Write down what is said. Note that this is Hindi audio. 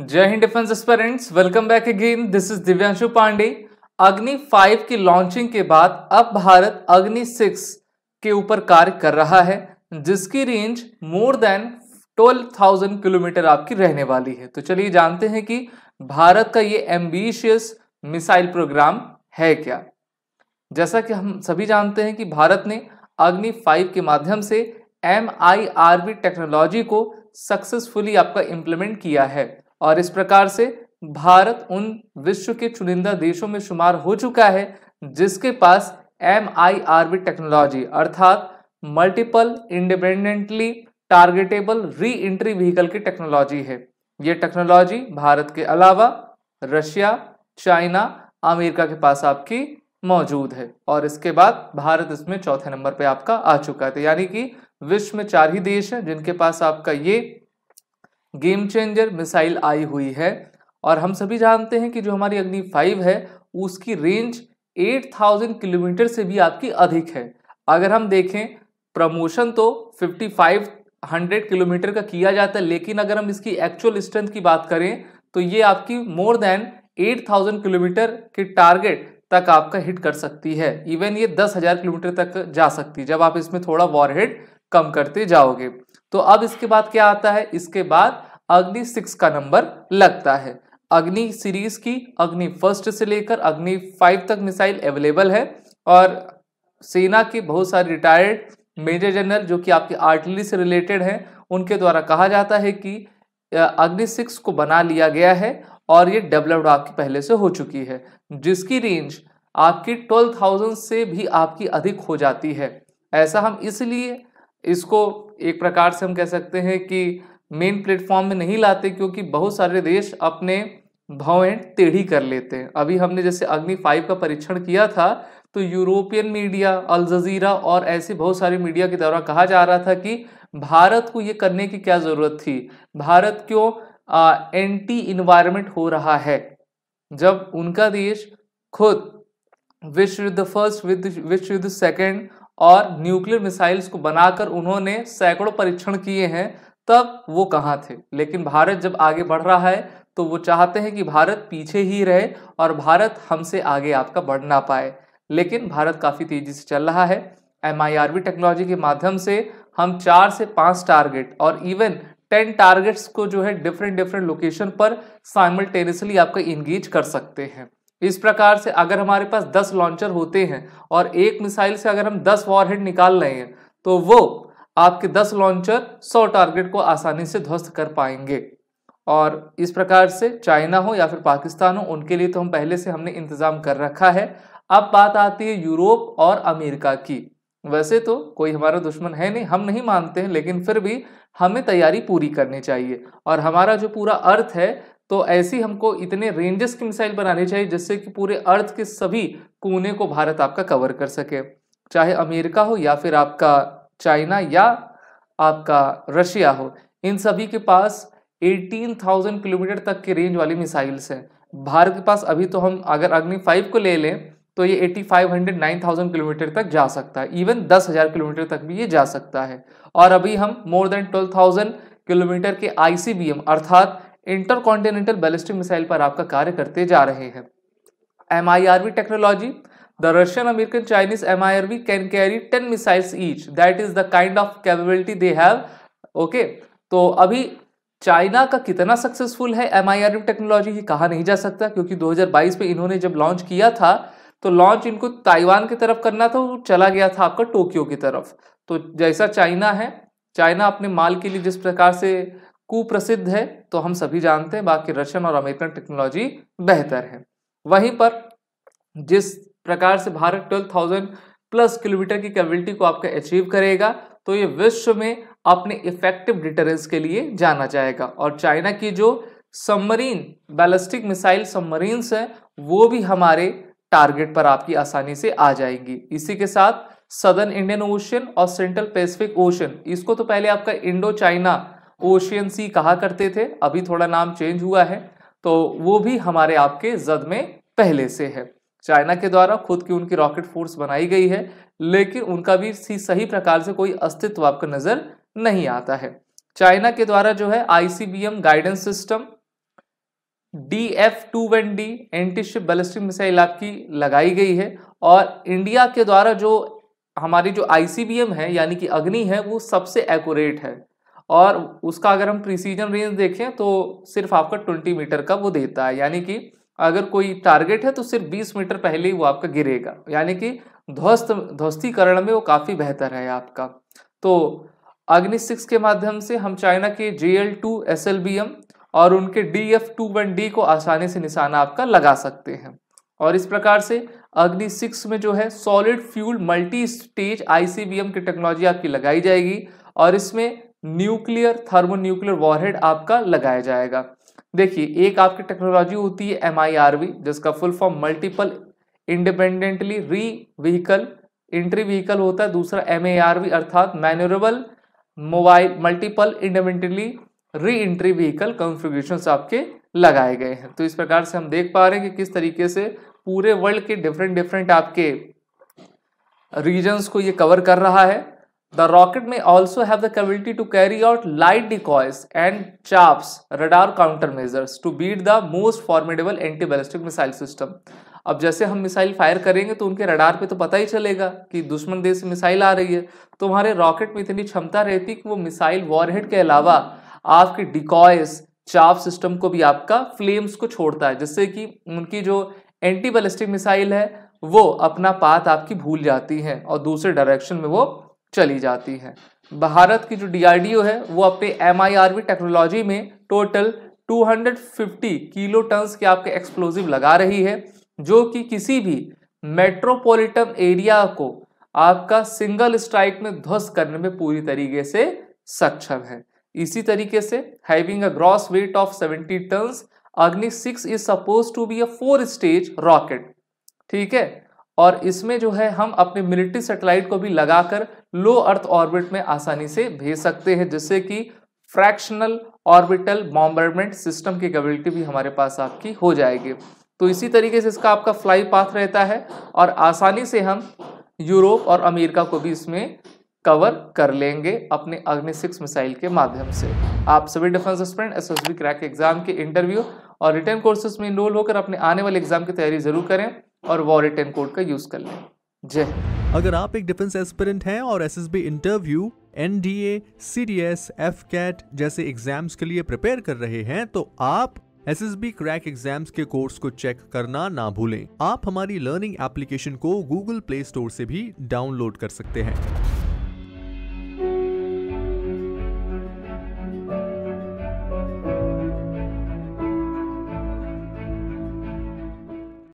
जय हिंद defence aspirants welcome back again this is Divyanshu Pandey Agni five की लॉन्चिंग के बाद अब भारत अग्नि सिक्स के ऊपर कार्य कर रहा है जिसकी range more than thousand kilometre आपकी रहने वाली है तो चलिए जानते हैं कि भारत का ये एम्बिशियस मिसाइल प्रोग्राम है क्या जैसा कि हम सभी जानते हैं कि भारत ने अग्नि फाइव के माध्यम से एम टेक्नोलॉजी को सक्सेसफुली आपका इम्प्लीमेंट किया है और इस प्रकार से भारत उन विश्व के चुनिंदा देशों में शुमार हो चुका है जिसके पास M I R V technology अर्थात multiple independently targetable re entry vehicle की टेक्नोलॉजी है ये टेक्नोलॉजी भारत के अलावा रशिया चाइना अमेरिका के पास आपकी मौजूद है और इसके बाद भारत इसमें चौथे नंबर पे आपका आ चुका है तो यानी कि विश्व में चार ही देश हैं जिनके पास आपका ये गेम चेंजर मिसाइल आई हुई है और हम सभी जानते हैं कि जो हमारी अग्नि फाइव है उसकी रेंज 8000 किलोमीटर से भी आपकी अधिक है अगर हम देखें प्रमोशन तो 5500 किलोमीटर का किया जाता है लेकिन अगर हम इसकी एक्चुअल स्ट्रेंथ की बात करें तो ये आपकी मोर देन 8000 किलोमीटर के टारगेट तक आपका हिट कर सकती है इवन ये 10000 किलोमीटर तक जा सकती है जब आप इसमें थोड़ा वॉरहेड कम करते जाओगे तो अब इसके बाद क्या आता है इसके बाद अग्नि सिक्स का नंबर लगता है अग्नि सीरीज की अग्नि फर्स्ट से लेकर अग्नि फाइव तक मिसाइल अवेलेबल है और सेना के बहुत सारे रिटायर्ड मेजर जनरल जो कि आपकी आर्टिलरी से रिलेटेड हैं उनके द्वारा कहा जाता है कि अग्नि सिक्स को बना लिया गया है और ये डेवलप्ड आपकी पहले से हो चुकी है जिसकी रेंज आपकी ट्वेल्व थाउजेंड से भी आपकी अधिक हो जाती है ऐसा हम इसलिए इसको एक प्रकार से हम कह सकते हैं कि मेन प्लेटफॉर्म में नहीं लाते क्योंकि बहुत सारे देश अपने भावें टेढ़ी कर लेते हैं अभी हमने जैसे अग्नि फाइव का परीक्षण किया था तो यूरोपियन मीडिया अल जजीरा और ऐसे बहुत सारे मीडिया के द्वारा कहा जा रहा था कि भारत को ये करने की क्या ज़रूरत थी भारत क्यों आ, एंटी इन्वायरमेंट हो रहा है जब उनका देश खुद विश्व युद्ध फर्स्ट विश्व युद्ध सेकेंड और न्यूक्लियर मिसाइल्स को बनाकर उन्होंने सैकड़ों परीक्षण किए हैं तब वो कहाँ थे लेकिन भारत जब आगे बढ़ रहा है तो वो चाहते हैं कि भारत पीछे ही रहे और भारत हमसे आगे आपका बढ़ ना पाए लेकिन भारत काफ़ी तेज़ी से चल रहा है एम टेक्नोलॉजी के माध्यम से हम चार से पाँच टारगेट और इवन टेन टारगेट्स को जो है डिफरेंट डिफरेंट लोकेशन पर साइमल्टेनियसली आपका इंगेज कर सकते हैं इस प्रकार से अगर हमारे पास दस लॉन्चर होते हैं और एक मिसाइल से अगर हम दस वॉरहेड निकाल रहे हैं तो वो आपके 10 लॉन्चर 100 टारगेट को आसानी से ध्वस्त कर पाएंगे और इस प्रकार से चाइना हो या फिर पाकिस्तान हो उनके लिए तो हम पहले से हमने इंतज़ाम कर रखा है अब बात आती है यूरोप और अमेरिका की वैसे तो कोई हमारा दुश्मन है नहीं हम नहीं मानते हैं लेकिन फिर भी हमें तैयारी पूरी करनी चाहिए और हमारा जो पूरा अर्थ है तो ऐसी हमको इतने रेंजेस की मिसाइल बनानी चाहिए जिससे कि पूरे अर्थ के सभी कोने को भारत आपका कवर कर सके चाहे अमेरिका हो या फिर आपका चाइना या आपका रशिया हो इन सभी के पास 18,000 किलोमीटर तक की रेंज वाली मिसाइल्स हैं भारत के पास अभी तो हम अगर अग्नि फाइव को ले लें तो ये 8500 9000 किलोमीटर तक जा सकता है इवन 10000 किलोमीटर तक भी ये जा सकता है और अभी हम मोर देन 12000 किलोमीटर के आईसीबीएम अर्थात इंटर कॉन्टिनेंटल बैलिस्टिक मिसाइल पर आपका कार्य करते जा रहे हैं M technology The Russian, American, Chinese MIRV can carry 10 missiles each. That is the kind of capability they have. Okay. तो अभी चाइना का कितना सक्सेसफुल है एम आई आर टेक्नोलॉजी ये कहा नहीं जा सकता क्योंकि 2022 में इन्होंने जब लॉन्च किया था तो लॉन्च इनको ताइवान की तरफ करना था वो चला गया था आपका टोक्यो की तरफ तो जैसा चाइना है चाइना अपने माल के लिए जिस प्रकार से कुप्रसिद्ध है तो हम सभी जानते हैं बाकी रशियन और अमेरिकन टेक्नोलॉजी बेहतर है वहीं पर जिस प्रकार से Bharat twelve thousand plus kilometre की कैबिलिटी को आपका अचीव करेगा तो ये विश्व में अपने इफेक्टिव डिटरेंस के लिए जाना जाएगा और चाइना की जो सबमरीन बैलिस्टिक मिसाइल सबमरीन्स हैं वो भी हमारे टारगेट पर आपकी आसानी से आ जाएंगी इसी के साथ सदर्न इंडियन ओशन और सेंट्रल पैसिफिक ओशन इसको तो पहले आपका इंडो चाइना ओशियन सी कहा करते थे अभी थोड़ा नाम चेंज हुआ है तो वो भी हमारे आपके जद में पहले से है चाइना के द्वारा खुद की उनकी रॉकेट फोर्स बनाई गई है लेकिन उनका भी सही प्रकार से कोई अस्तित्व आपको नज़र नहीं आता है चाइना के द्वारा जो है ICBM guidance system D F two one D antiship ballistic missile आपकी लगाई गई है और इंडिया के द्वारा जो हमारी जो आईसीबीएम है यानी कि अग्नि है वो सबसे एक्यूरेट है और उसका अगर हम प्रिसीजन रेंज देखें तो सिर्फ आपका ट्वेंटी मीटर का वो देता है यानी कि अगर कोई टारगेट है तो सिर्फ 20 मीटर पहले ही वो आपका गिरेगा यानी कि ध्वस्त ध्वस्तीकरण में वो काफ़ी बेहतर है आपका तो अग्नि सिक्स के माध्यम से हम चाइना के J L two S L B M और उनके D F two one D को आसानी से निशाना आपका लगा सकते हैं और इस प्रकार से अग्नि सिक्स में जो है solid fuel multi stage ICBM की टेक्नोलॉजी आपकी लगाई जाएगी और इसमें न्यूक्लियर थर्मोन्यूक्लियर वॉरहेड आपका लगाया जाएगा देखिए एक आपकी टेक्नोलॉजी होती है एम जिसका full form multiple independently re vehicle entry vehicle होता है दूसरा एम अर्थात manoeuvrable mobile multiple independently re entry vehicle configuration आपके लगाए गए हैं तो इस प्रकार से हम देख पा रहे हैं कि किस तरीके से पूरे वर्ल्ड के डिफरेंट डिफरेंट आपके रीजन्स को ये कवर कर रहा है The rocket may also have the capability to carry out light decoys and chaps radar countermeasures to beat the most formidable anti-ballistic missile system. अब जैसे हम मिसाइल फायर करेंगे तो उनके रडार पे तो पता ही चलेगा कि दुश्मन देश से मिसाइल आ रही है तो हमारे रॉकेट में इतनी क्षमता रहती है कि वो मिसाइल वॉरहेड के अलावा आपके डिकॉयस चाप सिस्टम को भी आपका फ्लेम्स को छोड़ता है जिससे कि उनकी जो एंटी बैलिस्टिक मिसाइल है वो अपना पात आपकी भूल जाती है और दूसरे डायरेक्शन में वो चली जाती है भारत की जो डीआरडीओ है वो अपने एम टेक्नोलॉजी में टोटल 250 किलो टन्स के आपके एक्सप्लोजिव लगा रही है जो कि किसी भी मेट्रोपॉलिटन एरिया को आपका सिंगल स्ट्राइक में ध्वस्त करने में पूरी तरीके से सक्षम है इसी तरीके से having a gross weight of 70 tons Agni six is suppose to be a four stage rocket ठीक है और इसमें जो है हम अपने मिलिट्री सेटेलाइट को भी लगाकर लो अर्थ ऑर्बिट में आसानी से भेज सकते हैं जिससे कि फ्रैक्शनल ऑर्बिटल बॉम्बरमेंट सिस्टम की कैबिलिटी भी हमारे पास आपकी हो जाएगी तो इसी तरीके से इसका आपका फ्लाई पाथ रहता है और आसानी से हम यूरोप और अमेरिका को भी इसमें कवर कर लेंगे अपने अग्नि सिक्स मिसाइल के माध्यम से आप सभी defence student S S B crack exam के इंटरव्यू और रिटर्न कोर्सेज में इनरोल होकर अपने आने वाले एग्जाम की तैयारी जरूर करें और वो रिटर्न कोड का यूज कर लें जय अगर आप एक डिफेंस एस्पिरेंट हैं और SSB interview NDA CDS AFCAT जैसे एग्जाम्स के लिए प्रिपेयर कर रहे हैं तो आप S S B crack exams के कोर्स को चेक करना ना भूलें आप हमारी लर्निंग एप्लीकेशन को गूगल प्ले स्टोर से भी डाउनलोड कर सकते हैं